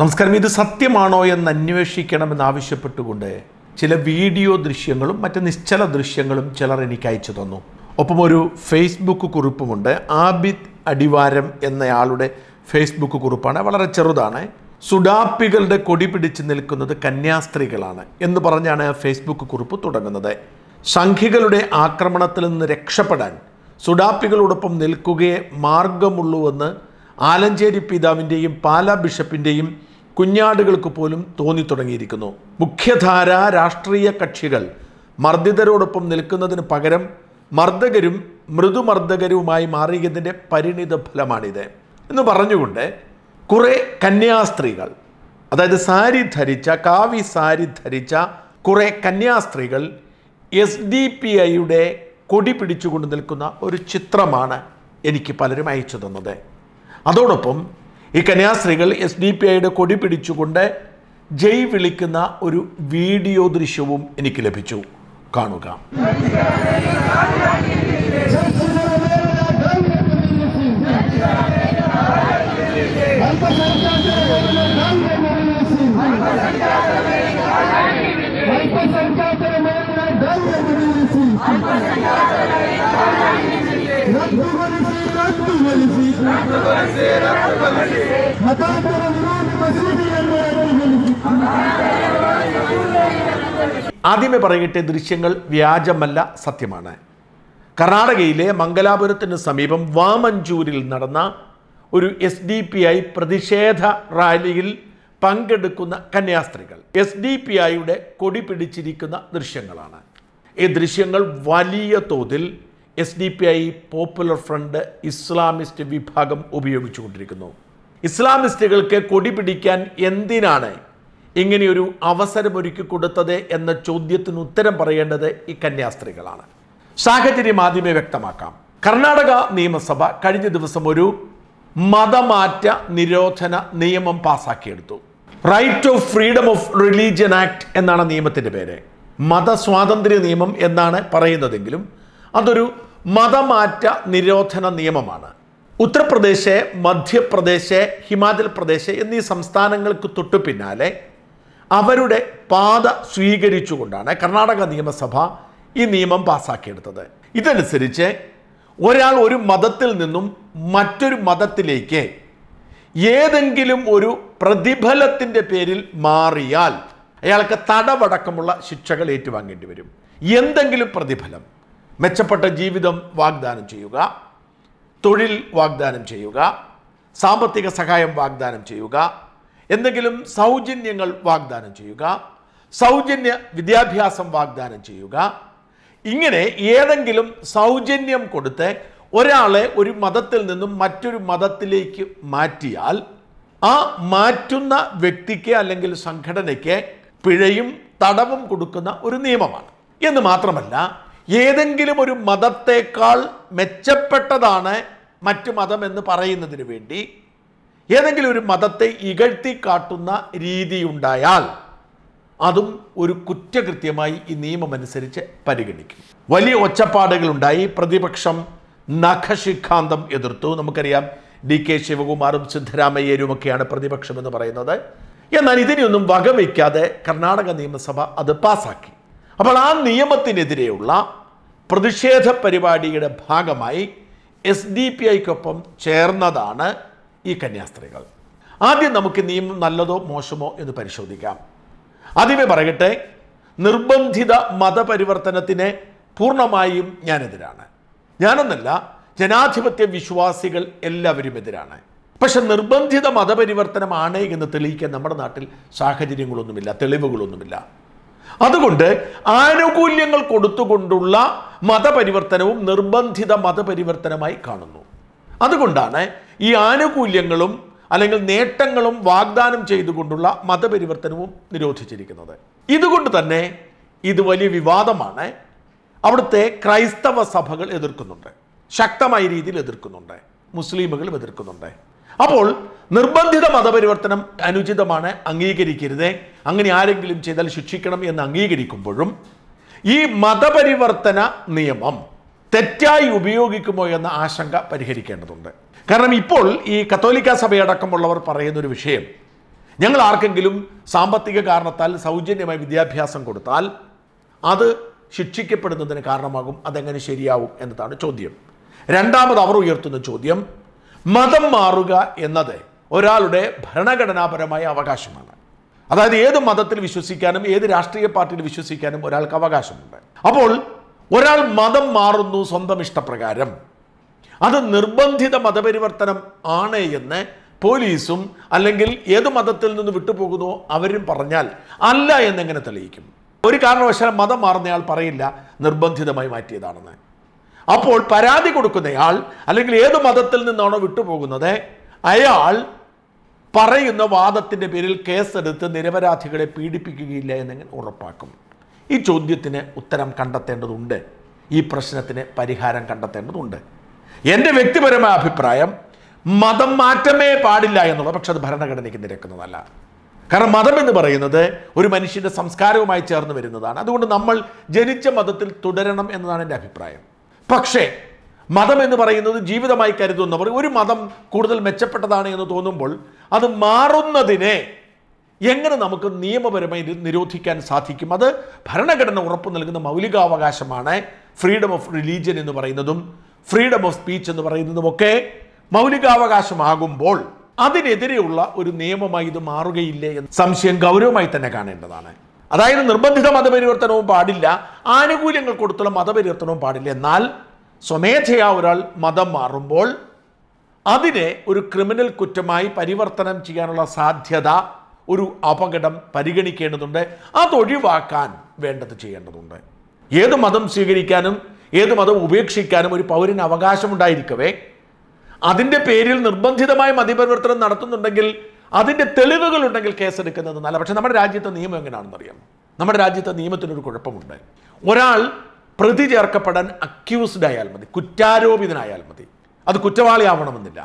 നമസ്കാരം ഇത് സത്യമാണോ എന്ന് അന്വേഷിക്കണമെന്നാവശ്യപ്പെട്ടുകൊണ്ട് ചില വീഡിയോ ദൃശ്യങ്ങളും മറ്റ് നിശ്ചല ദൃശ്യങ്ങളും ചിലർ എനിക്ക് അയച്ചു തന്നു ഒപ്പം ഒരു ഫേസ്ബുക്ക് കുറിപ്പുമുണ്ട് ആബിദ് അടിവാരം എന്നയാളുടെ ഫേസ്ബുക്ക് കുറിപ്പാണ് വളരെ ചെറുതാണ് സുഡാപ്പികളുടെ കൊടി പിടിച്ച് നിൽക്കുന്നത് കന്യാസ്ത്രീകളാണ് എന്ന് പറഞ്ഞാണ് ഫേസ്ബുക്ക് കുറിപ്പ് തുടങ്ങുന്നത് സംഘികളുടെ ആക്രമണത്തിൽ നിന്ന് രക്ഷപ്പെടാൻ സുഡാപ്പികളോടൊപ്പം നിൽക്കുകയെ മാർഗമുള്ളൂവെന്ന് ആലഞ്ചേരി പിതാവിൻ്റെയും പാലാ ബിഷപ്പിൻ്റെയും കുഞ്ഞാടുകൾക്ക് പോലും തോന്നിത്തുടങ്ങിയിരിക്കുന്നു മുഖ്യധാര രാഷ്ട്രീയ കക്ഷികൾ മർദ്ദിതരോടൊപ്പം നിൽക്കുന്നതിന് പകരം മർദ്ദകരും മൃദുമർദ്ദകരുമായി മാറിയതിൻ്റെ പരിണിത ഫലമാണിത് എന്ന് പറഞ്ഞുകൊണ്ട് കുറേ കന്യാസ്ത്രീകൾ അതായത് സാരി ധരിച്ച കാവി സാരി ധരിച്ച കുറേ കന്യാസ്ത്രീകൾ എസ് ഡി പി ഐയുടെ കൊടി പിടിച്ചുകൊണ്ട് നിൽക്കുന്ന ഒരു ചിത്രമാണ് എനിക്ക് പലരും അയച്ചു തന്നത് അതോടൊപ്പം ഈ കന്യാസ്ത്രീകൾ എസ് ഡി പി ഐയുടെ കൊടി പിടിച്ചുകൊണ്ട് ജയ് വിളിക്കുന്ന ഒരു വീഡിയോ ദൃശ്യവും എനിക്ക് ലഭിച്ചു കാണുക ആദ്യമേ പറയട്ടെ ദൃശ്യങ്ങൾ വ്യാജമല്ല സത്യമാണ് കർണാടകയിലെ മംഗലാപുരത്തിന് സമീപം വാമഞ്ചൂരിൽ നടന്ന ഒരു എസ് ഡി പി ഐ പ്രതിഷേധ റാലിയിൽ പങ്കെടുക്കുന്ന കന്യാസ്ത്രീകൾ എസ് ഡി പി ഐയുടെ കൊടി പിടിച്ചിരിക്കുന്ന ദൃശ്യങ്ങളാണ് ഈ ദൃശ്യങ്ങൾ വലിയ തോതിൽ S D P I Popular Front Islamist വിഭാഗം ഉപയോഗിച്ചുകൊണ്ടിരിക്കുന്നു ഇസ്ലാമിസ്റ്റുകൾക്ക് കൊടി പിടിക്കാൻ എന്തിനാണ് ഇങ്ങനെയൊരു അവസരമൊരുക്കി കൊടുത്തത് എന്ന ചോദ്യത്തിന് ഉത്തരം പറയേണ്ടത് ഈ കന്യാസ്ത്രീകളാണ് സാഹചര്യം ആദ്യമേ വ്യക്തമാക്കാം കർണാടക നിയമസഭ കഴിഞ്ഞ ദിവസം ഒരു മതമാറ്റ നിരോധന നിയമം പാസാക്കിയെടുത്തു Right of Freedom of Religion Act എന്നാണ് നിയമത്തിൻ്റെ പേര് മതസ്വാതന്ത്ര്യ നിയമം എന്നാണ് പറയുന്നതെങ്കിലും അതൊരു മതമാറ്റ നിരോധന നിയമമാണ് ഉത്തർപ്രദേശ് മധ്യപ്രദേശ് ഹിമാചൽ പ്രദേശ് എന്നീ സംസ്ഥാനങ്ങൾക്ക് തൊട്ടു പിന്നാലെ അവരുടെ പാത സ്വീകരിച്ചുകൊണ്ടാണ് കർണാടക നിയമസഭ ഈ നിയമം പാസ്സാക്കിയെടുത്തത് ഇതനുസരിച്ച് ഒരാൾ ഒരു മതത്തിൽ നിന്നും മറ്റൊരു മതത്തിലേക്ക് ഏതെങ്കിലും ഒരു പ്രതിഫലത്തിൻ്റെ പേരിൽ മാറിയാൽ അയാൾക്ക് തടവടക്കമുള്ള ശിക്ഷകൾ ഏറ്റുവാങ്ങേണ്ടി വരും എന്തെങ്കിലും പ്രതിഫലം മെച്ചപ്പെട്ട ജീവിതം വാഗ്ദാനം ചെയ്യുക തൊഴിൽ വാഗ്ദാനം ചെയ്യുക സാമ്പത്തിക സഹായം വാഗ്ദാനം ചെയ്യുക എന്തെങ്കിലും സൗജന്യങ്ങൾ വാഗ്ദാനം ചെയ്യുക സൗജന്യ വിദ്യാഭ്യാസം വാഗ്ദാനം ചെയ്യുക ഇങ്ങനെ ഏതെങ്കിലും സൗജന്യം കൊടുത്ത് ഒരാളെ ഒരു മതത്തിൽ നിന്നും മറ്റൊരു മതത്തിലേക്ക് മാറ്റിയാൽ ആ മാറ്റുന്ന വ്യക്തിക്ക് അല്ലെങ്കിൽ സംഘടനയ്ക്ക് പിഴയും തടവും കൊടുക്കുന്ന ഒരു നിയമമാണ് എന്ന് മാത്രമല്ല ഏതെങ്കിലും ഒരു മതത്തെക്കാൾ മെച്ചപ്പെട്ടതാണ് മറ്റു മതം എന്ന് പറയുന്നതിന് വേണ്ടി ഏതെങ്കിലും ഒരു മതത്തെ ഇകഴ്ത്തി കാട്ടുന്ന രീതിയുണ്ടായാൽ അതും ഒരു കുറ്റകൃത്യമായി ഈ നിയമമനുസരിച്ച് പരിഗണിക്കും വലിയ ഒച്ചപ്പാടുകളുണ്ടായി പ്രതിപക്ഷം നഖശിഖാന്തം എതിർത്തു നമുക്കറിയാം ഡി കെ ശിവകുമാറും ഒക്കെയാണ് പ്രതിപക്ഷം എന്ന് പറയുന്നത് എന്നാൽ ഇതിനെയൊന്നും വകവയ്ക്കാതെ കർണാടക നിയമസഭ അത് പാസാക്കി അപ്പോൾ ആ നിയമത്തിനെതിരെയുള്ള പ്രതിഷേധ പരിപാടിയുടെ ഭാഗമായി എസ് ഡി പി ഐക്കൊപ്പം ചേർന്നതാണ് ഈ കന്യാസ്ത്രീകൾ ആദ്യം നമുക്ക് നിയമം നല്ലതോ മോശമോ എന്ന് പരിശോധിക്കാം ആദ്യമേ പറയട്ടെ നിർബന്ധിത മതപരിവർത്തനത്തിന് പൂർണ്ണമായും ഞാനെതിരാണ് ഞാനെന്നല്ല ജനാധിപത്യ വിശ്വാസികൾ എല്ലാവരും എതിരാണ് പക്ഷെ നിർബന്ധിത മതപരിവർത്തനമാണ് എന്ന് തെളിയിക്കാൻ നമ്മുടെ നാട്ടിൽ സാഹചര്യങ്ങളൊന്നുമില്ല തെളിവുകളൊന്നുമില്ല അതുകൊണ്ട് ആനുകൂല്യങ്ങൾ കൊടുത്തുകൊണ്ടുള്ള മതപരിവർത്തനവും നിർബന്ധിത മതപരിവർത്തനമായി കാണുന്നു അതുകൊണ്ടാണ് ഈ ആനുകൂല്യങ്ങളും അല്ലെങ്കിൽ നേട്ടങ്ങളും വാഗ്ദാനം ചെയ്തുകൊണ്ടുള്ള മതപരിവർത്തനവും നിരോധിച്ചിരിക്കുന്നത് ഇതുകൊണ്ട് തന്നെ ഇത് വലിയ വിവാദമാണ് അവിടുത്തെ ക്രൈസ്തവ സഭകൾ എതിർക്കുന്നുണ്ട് ശക്തമായ രീതിയിൽ എതിർക്കുന്നുണ്ട് മുസ്ലിമുകളും എതിർക്കുന്നുണ്ട് അപ്പോൾ നിർബന്ധിത മതപരിവർത്തനം അനുചിതമാണ് അംഗീകരിക്കരുത് അങ്ങനെ ആരെങ്കിലും ചെയ്താൽ ശിക്ഷിക്കണം എന്ന് അംഗീകരിക്കുമ്പോഴും ഈ മതപരിവർത്തന നിയമം തെറ്റായി ഉപയോഗിക്കുമോ എന്ന ആശങ്ക പരിഹരിക്കേണ്ടതുണ്ട് കാരണം ഇപ്പോൾ ഈ കത്തോലിക്ക സഭയടക്കമുള്ളവർ പറയുന്ന ഒരു വിഷയം ഞങ്ങൾ ആർക്കെങ്കിലും സാമ്പത്തിക കാരണത്താൽ സൗജന്യമായി വിദ്യാഭ്യാസം കൊടുത്താൽ അത് ശിക്ഷിക്കപ്പെടുന്നതിന് കാരണമാകും അതെങ്ങനെ ശരിയാവും എന്നതാണ് ചോദ്യം രണ്ടാമത് അവർ ഉയർത്തുന്ന ചോദ്യം മതം മാറുക എന്നത് ഒരാളുടെ ഭരണഘടനാപരമായ അവകാശമാണ് അതായത് ഏത് മതത്തിൽ വിശ്വസിക്കാനും ഏത് രാഷ്ട്രീയ പാർട്ടിയിൽ വിശ്വസിക്കാനും ഒരാൾക്ക് അവകാശമുണ്ട് അപ്പോൾ ഒരാൾ മതം മാറുന്നു സ്വന്തം ഇഷ്ടപ്രകാരം അത് നിർബന്ധിത മതപരിവർത്തനം ആണ് എന്ന് പോലീസും അല്ലെങ്കിൽ ഏത് മതത്തിൽ നിന്ന് വിട്ടുപോകുന്നു അവരും പറഞ്ഞാൽ അല്ല എന്നെങ്ങനെ തെളിയിക്കും ഒരു കാരണവശാലും മതം മാറുന്നയാൾ പറയില്ല നിർബന്ധിതമായി മാറ്റിയതാണെന്ന് അപ്പോൾ പരാതി കൊടുക്കുന്നയാൾ അല്ലെങ്കിൽ ഏത് മതത്തിൽ നിന്നാണോ വിട്ടുപോകുന്നത് അയാൾ പറയുന്ന വാദത്തിൻ്റെ പേരിൽ കേസെടുത്ത് നിരപരാധികളെ പീഡിപ്പിക്കുകയില്ല എന്നെങ്ങനെ ഉറപ്പാക്കും ഈ ചോദ്യത്തിന് ഉത്തരം കണ്ടെത്തേണ്ടതുണ്ട് ഈ പ്രശ്നത്തിന് പരിഹാരം കണ്ടെത്തേണ്ടതുണ്ട് എൻ്റെ വ്യക്തിപരമായ അഭിപ്രായം മതം മാറ്റമേ പാടില്ല എന്നുള്ള പക്ഷെ അത് ഭരണഘടനയ്ക്ക് നിരക്കുന്നതല്ല കാരണം മതം എന്ന് പറയുന്നത് ഒരു മനുഷ്യൻ്റെ സംസ്കാരവുമായി ചേർന്ന് വരുന്നതാണ് അതുകൊണ്ട് നമ്മൾ ജനിച്ച മതത്തിൽ തുടരണം എന്നതാണ് എൻ്റെ അഭിപ്രായം പക്ഷേ മതം എന്ന് പറയുന്നത് ജീവിതമായി കരുതുന്നവർ ഒരു മതം കൂടുതൽ മെച്ചപ്പെട്ടതാണ് എന്ന് തോന്നുമ്പോൾ അത് മാറുന്നതിനെ എങ്ങനെ നമുക്ക് നിയമപരമായി നിരോധിക്കാൻ സാധിക്കും അത് ഭരണഘടന ഉറപ്പ് നൽകുന്ന മൗലികാവകാശമാണ് ഫ്രീഡം ഓഫ് റിലീജിയൻ എന്ന് പറയുന്നതും ഫ്രീഡം ഓഫ് സ്പീച്ച് എന്ന് പറയുന്നതുമൊക്കെ മൗലികാവകാശമാകുമ്പോൾ അതിനെതിരെയുള്ള ഒരു നിയമമായി ഇത് മാറുകയില്ലേ എന്ന സംശയം ഗൗരവമായി തന്നെ കാണേണ്ടതാണ് അതായത് നിർബന്ധിത മതപരിവർത്തനവും പാടില്ല ആനുകൂല്യങ്ങൾ കൊടുത്തുള്ള മതപരിവർത്തനവും പാടില്ല എന്നാൽ സ്വമേധയാ ഒരാൾ മതം മാറുമ്പോൾ അതിനെ ഒരു ക്രിമിനൽ കുറ്റമായി പരിവർത്തനം ചെയ്യാനുള്ള സാധ്യത ഒരു അപകടം പരിഗണിക്കേണ്ടതുണ്ട് അതൊഴിവാക്കാൻ വേണ്ടത് ചെയ്യേണ്ടതുണ്ട് ഏത് മതം സ്വീകരിക്കാനും ഏത് മതം ഉപേക്ഷിക്കാനും ഒരു പൗരന് അവകാശമുണ്ടായിരിക്കവേ അതിൻ്റെ പേരിൽ നിർബന്ധിതമായ മതപരിവർത്തനം നടത്തുന്നുണ്ടെങ്കിൽ അതിൻ്റെ തെളിവുകളുണ്ടെങ്കിൽ കേസെടുക്കുന്നത് നല്ല പക്ഷേ നമ്മുടെ രാജ്യത്തെ നിയമം എങ്ങനെയാണെന്ന് അറിയാം നമ്മുടെ രാജ്യത്തെ നിയമത്തിനൊരു കുഴപ്പമുണ്ട് ഒരാൾ പ്രതി ചേർക്കപ്പെടാൻ അക്യൂസ്ഡ് ആയാൽ മതി കുറ്റാരോപിതനായാൽ മതി അത് കുറ്റവാളിയാവണമെന്നില്ല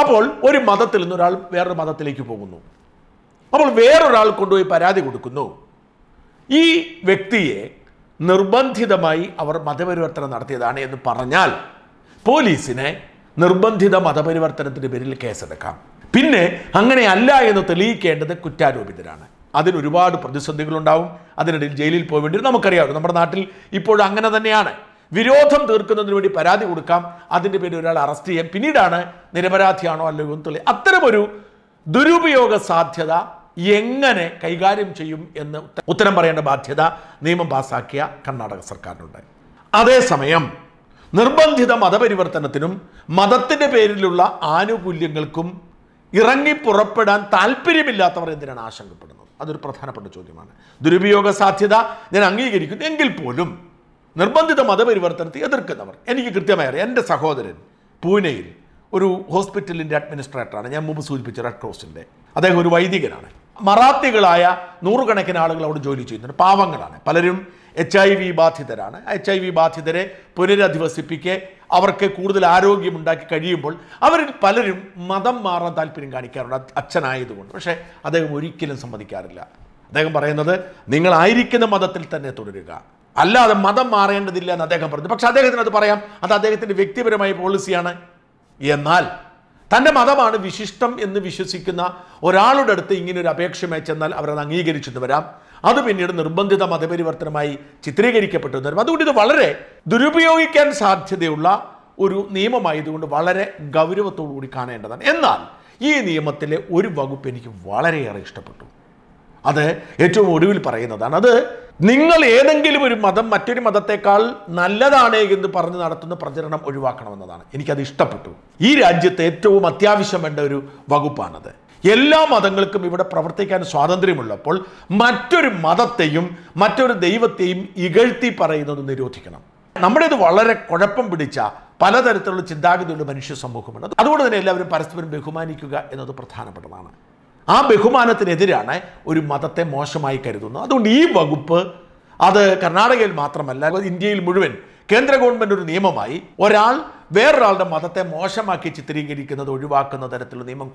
അപ്പോൾ ഒരു മതത്തിൽ നിന്ന് ഒരാൾ വേറൊരു മതത്തിലേക്ക് പോകുന്നു അപ്പോൾ വേറൊരാൾ കൊണ്ടുപോയി പരാതി കൊടുക്കുന്നു ഈ വ്യക്തിയെ നിർബന്ധിതമായി അവർ മതപരിവർത്തനം നടത്തിയതാണ് എന്ന് പറഞ്ഞാൽ പോലീസിനെ നിർബന്ധിത മതപരിവർത്തനത്തിൻ്റെ പേരിൽ കേസെടുക്കാം പിന്നെ അങ്ങനെ അല്ല എന്ന് തെളിയിക്കേണ്ടത് കുറ്റാരോപിതരാണ് അതിനൊരുപാട് പ്രതിസന്ധികളുണ്ടാവും അതിനിടയിൽ ജയിലിൽ പോകേണ്ടി വേണ്ടി നമുക്കറിയാമല്ലോ നമ്മുടെ നാട്ടിൽ ഇപ്പോൾ അങ്ങനെ തന്നെയാണ് വിരോധം തീർക്കുന്നതിന് വേണ്ടി പരാതി കൊടുക്കാം അതിൻ്റെ പേരിൽ ഒരാൾ അറസ്റ്റ് ചെയ്യാം പിന്നീടാണ് നിരപരാധിയാണോ അല്ലയോ എന്ന് തെളി അത്തരമൊരു ദുരുപയോഗ സാധ്യത എങ്ങനെ കൈകാര്യം ചെയ്യും എന്ന് ഉത്തരം പറയേണ്ട ബാധ്യത നിയമം പാസാക്കിയ കർണാടക സർക്കാരിനുണ്ട് അതേസമയം നിർബന്ധിത മതപരിവർത്തനത്തിനും മതത്തിൻ്റെ പേരിലുള്ള ആനുകൂല്യങ്ങൾക്കും ഇറങ്ങി പുറപ്പെടാൻ താല്പര്യമില്ലാത്തവർ എന്തിനാണ് ആശങ്കപ്പെടുന്നത് അതൊരു പ്രധാനപ്പെട്ട ചോദ്യമാണ് ദുരുപയോഗ സാധ്യത ഞാൻ അംഗീകരിക്കുന്നു എങ്കിൽ പോലും നിർബന്ധിത മതപരിവർത്തനത്തെ എതിർക്കുന്നവർ എനിക്ക് കൃത്യമായി അറിയാം എൻ്റെ സഹോദരൻ പൂനെയിൽ ഒരു ഹോസ്പിറ്റലിൻ്റെ അഡ്മിനിസ്ട്രേറ്ററാണ് ഞാൻ മുമ്പ് സൂചിപ്പിച്ച റെഡ് ക്രോസിൻ്റെ അദ്ദേഹം ഒരു വൈദികനാണ് മറാത്തികളായ നൂറുകണക്കിന് ആളുകൾ അവിടെ ജോലി ചെയ്യുന്നുണ്ട് പാവങ്ങളാണ് പലരും എച്ച് ഐ വി ബാധിതരാണ് എച്ച് ഐ വി ബാധിതരെ പുനരധിവസിപ്പിക്കെ അവർക്ക് കൂടുതൽ ആരോഗ്യമുണ്ടാക്കി കഴിയുമ്പോൾ അവരിൽ പലരും മതം മാറാൻ താല്പര്യം കാണിക്കാറുണ്ട് അച്ഛനായതുകൊണ്ട് പക്ഷേ അദ്ദേഹം ഒരിക്കലും സമ്മതിക്കാറില്ല അദ്ദേഹം പറയുന്നത് നിങ്ങളായിരിക്കുന്ന മതത്തിൽ തന്നെ തുടരുക അല്ലാതെ മതം മാറേണ്ടതില്ല എന്ന് അദ്ദേഹം പറഞ്ഞു പക്ഷെ അദ്ദേഹത്തിന് അത് പറയാം അത് അദ്ദേഹത്തിൻ്റെ വ്യക്തിപരമായ പോളിസിയാണ് എന്നാൽ തൻ്റെ മതമാണ് വിശിഷ്ടം എന്ന് വിശ്വസിക്കുന്ന ഒരാളുടെ അടുത്ത് ഇങ്ങനെ ഒരു അപേക്ഷ ചെന്നാൽ അവരത് അംഗീകരിച്ചിട്ട് വരാം അത് പിന്നീട് നിർബന്ധിത മതപരിവർത്തനമായി ചിത്രീകരിക്കപ്പെട്ടു വരും അതുകൊണ്ട് ഇത് വളരെ ദുരുപയോഗിക്കാൻ സാധ്യതയുള്ള ഒരു നിയമമായതുകൊണ്ട് വളരെ ഗൗരവത്തോടു കൂടി കാണേണ്ടതാണ് എന്നാൽ ഈ നിയമത്തിലെ ഒരു വകുപ്പ് എനിക്ക് വളരെയേറെ ഇഷ്ടപ്പെട്ടു അത് ഏറ്റവും ഒടുവിൽ പറയുന്നതാണ് അത് നിങ്ങൾ ഏതെങ്കിലും ഒരു മതം മറ്റൊരു മതത്തെക്കാൾ നല്ലതാണ് എന്ന് പറഞ്ഞ് നടത്തുന്ന പ്രചരണം ഒഴിവാക്കണമെന്നതാണ് എനിക്കത് ഇഷ്ടപ്പെട്ടു ഈ രാജ്യത്തെ ഏറ്റവും അത്യാവശ്യം വേണ്ട ഒരു വകുപ്പാണത് എല്ലാ മതങ്ങൾക്കും ഇവിടെ പ്രവർത്തിക്കാൻ സ്വാതന്ത്ര്യമുള്ളപ്പോൾ മറ്റൊരു മതത്തെയും മറ്റൊരു ദൈവത്തെയും ഇകഴ്ത്തി പറയുന്നത് നിരോധിക്കണം നമ്മുടെ ഇത് വളരെ കുഴപ്പം പിടിച്ച പലതരത്തിലുള്ള ചിന്താഗതിയുള്ള മനുഷ്യ സമൂഹമുണ്ട് അതുകൊണ്ട് തന്നെ എല്ലാവരും പരസ്പരം ബഹുമാനിക്കുക എന്നത് പ്രധാനപ്പെട്ടതാണ് ആ ബഹുമാനത്തിനെതിരാണ് ഒരു മതത്തെ മോശമായി കരുതുന്നത് അതുകൊണ്ട് ഈ വകുപ്പ് അത് കർണാടകയിൽ മാത്രമല്ല ഇന്ത്യയിൽ മുഴുവൻ കേന്ദ്ര ഗവൺമെൻറ് ഒരു നിയമമായി ഒരാൾ വേറൊരാളുടെ മതത്തെ മോശമാക്കി ചിത്രീകരിക്കുന്നത് ഒഴിവാക്കുന്ന തരത്തിലുള്ള നിയമം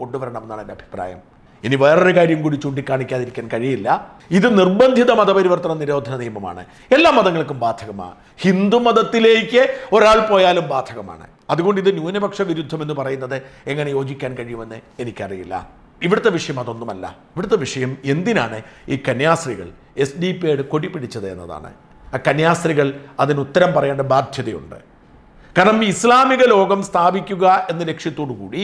എന്നാണ് എൻ്റെ അഭിപ്രായം ഇനി വേറൊരു കാര്യം കൂടി ചൂണ്ടിക്കാണിക്കാതിരിക്കാൻ കഴിയില്ല ഇത് നിർബന്ധിത മതപരിവർത്തന നിരോധന നിയമമാണ് എല്ലാ മതങ്ങൾക്കും ബാധകമാണ് ഹിന്ദു മതത്തിലേക്ക് ഒരാൾ പോയാലും ബാധകമാണ് അതുകൊണ്ട് ഇത് ന്യൂനപക്ഷ വിരുദ്ധമെന്ന് പറയുന്നത് എങ്ങനെ യോജിക്കാൻ കഴിയുമെന്ന് എനിക്കറിയില്ല ഇവിടുത്തെ വിഷയം അതൊന്നുമല്ല ഇവിടുത്തെ വിഷയം എന്തിനാണ് ഈ കന്യാസ്ത്രീകൾ എസ് ഡി പിയോട് കൊടി പിടിച്ചത് എന്നതാണ് ആ കന്യാസ്ത്രീകൾ അതിന് ഉത്തരം പറയേണ്ട ബാധ്യതയുണ്ട് കാരണം ഇസ്ലാമിക ലോകം സ്ഥാപിക്കുക എന്ന ലക്ഷ്യത്തോടു കൂടി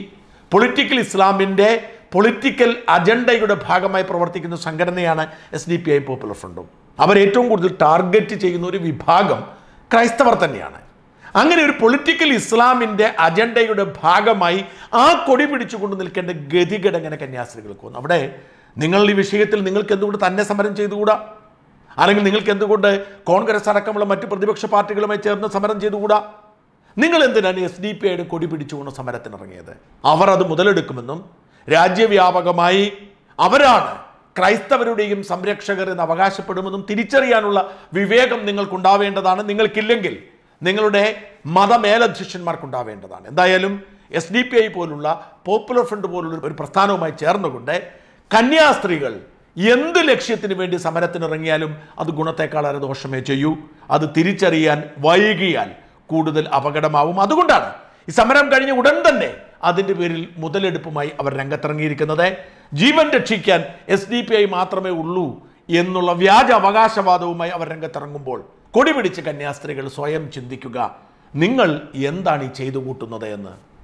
പൊളിറ്റിക്കൽ ഇസ്ലാമിൻ്റെ പൊളിറ്റിക്കൽ അജണ്ടയുടെ ഭാഗമായി പ്രവർത്തിക്കുന്ന സംഘടനയാണ് S D P I Popular ഫ്രണ്ടും ഏറ്റവും കൂടുതൽ ടാർഗറ്റ് ചെയ്യുന്ന ഒരു വിഭാഗം ക്രൈസ്തവർ തന്നെയാണ് അങ്ങനെ ഒരു പൊളിറ്റിക്കൽ ഇസ്ലാമിൻ്റെ അജണ്ടയുടെ ഭാഗമായി ആ കൊടി പിടിച്ചുകൊണ്ട് നിൽക്കേണ്ട ഗതികേട് എങ്ങനെ കന്യാസ്ത്രീകൾക്ക് വന്നു അവിടെ നിങ്ങൾ ഈ വിഷയത്തിൽ നിങ്ങൾക്ക് എന്തുകൊണ്ട് തന്നെ സമരം ചെയ്തുകൂടാ അല്ലെങ്കിൽ നിങ്ങൾക്ക് എന്തുകൊണ്ട് കോൺഗ്രസ് അടക്കമുള്ള മറ്റ് പ്രതിപക്ഷ പാർട്ടികളുമായി ചേർന്ന് സമരം ചെയ്തുകൂടാ നിങ്ങൾ എന്തിനാണ് എസ് ഡി പി ഐയുടെ കൊടി പിടിച്ചുകൊണ്ട് സമരത്തിനിറങ്ങിയത് അവർ അത് മുതലെടുക്കുമെന്നും രാജ്യവ്യാപകമായി അവരാണ് ക്രൈസ്തവരുടെയും സംരക്ഷകർ എന്ന് അവകാശപ്പെടുമെന്നും തിരിച്ചറിയാനുള്ള വിവേകം നിങ്ങൾക്കുണ്ടാവേണ്ടതാണ് നിങ്ങൾക്കില്ലെങ്കിൽ നിങ്ങളുടെ മതമേലധ്യക്ഷന്മാർക്കുണ്ടാവേണ്ടതാണ് എന്തായാലും എസ് ഡി പി ഐ പോലുള്ള പോപ്പുലർ ഫ്രണ്ട് പോലുള്ള ഒരു പ്രസ്ഥാനവുമായി ചേർന്നുകൊണ്ട് കന്യാസ്ത്രീകൾ എന്ത് ലക്ഷ്യത്തിന് വേണ്ടി സമരത്തിനിറങ്ങിയാലും അത് ഗുണത്തെക്കാളേറെ ദോഷമേ ചെയ്യൂ അത് തിരിച്ചറിയാൻ വൈകിയാൽ കൂടുതൽ അപകടമാവും അതുകൊണ്ടാണ് ഈ സമരം കഴിഞ്ഞ ഉടൻ തന്നെ അതിൻ്റെ പേരിൽ മുതലെടുപ്പുമായി അവർ രംഗത്തിറങ്ങിയിരിക്കുന്നത് ജീവൻ രക്ഷിക്കാൻ എസ് ഡി പി ഐ മാത്രമേ ഉള്ളൂ എന്നുള്ള വ്യാജ അവകാശവാദവുമായി അവർ രംഗത്തിറങ്ങുമ്പോൾ കൊടി കന്യാസ്ത്രീകൾ സ്വയം ചിന്തിക്കുക നിങ്ങൾ എന്താണ് ഈ ചെയ്തു കൂട്ടുന്നത് എന്ന്